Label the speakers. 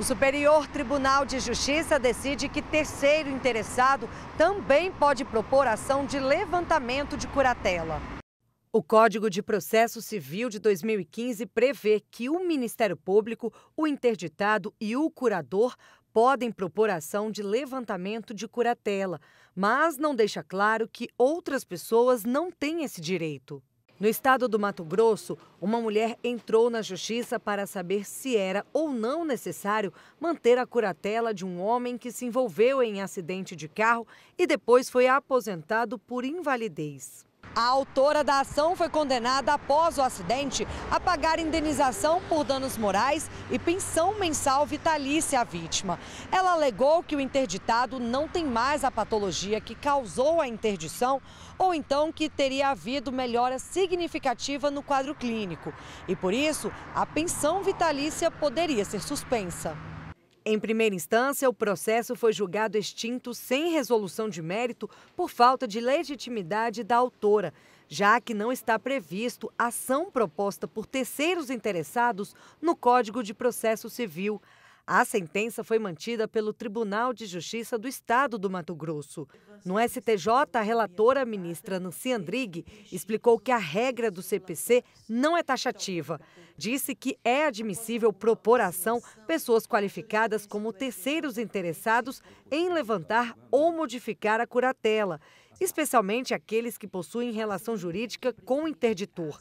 Speaker 1: O Superior Tribunal de Justiça decide que terceiro interessado também pode propor ação de levantamento de curatela. O Código de Processo Civil de 2015 prevê que o Ministério Público, o interditado e o curador podem propor ação de levantamento de curatela, mas não deixa claro que outras pessoas não têm esse direito. No estado do Mato Grosso, uma mulher entrou na justiça para saber se era ou não necessário manter a curatela de um homem que se envolveu em acidente de carro e depois foi aposentado por invalidez. A autora da ação foi condenada após o acidente a pagar indenização por danos morais e pensão mensal vitalícia à vítima. Ela alegou que o interditado não tem mais a patologia que causou a interdição ou então que teria havido melhora significativa no quadro clínico. E por isso, a pensão vitalícia poderia ser suspensa. Em primeira instância, o processo foi julgado extinto sem resolução de mérito por falta de legitimidade da autora, já que não está previsto ação proposta por terceiros interessados no Código de Processo Civil. A sentença foi mantida pelo Tribunal de Justiça do Estado do Mato Grosso. No STJ, a relatora, ministra Nancy Andrighi, explicou que a regra do CPC não é taxativa. Disse que é admissível propor ação pessoas qualificadas como terceiros interessados em levantar ou modificar a curatela, especialmente aqueles que possuem relação jurídica com o interditor.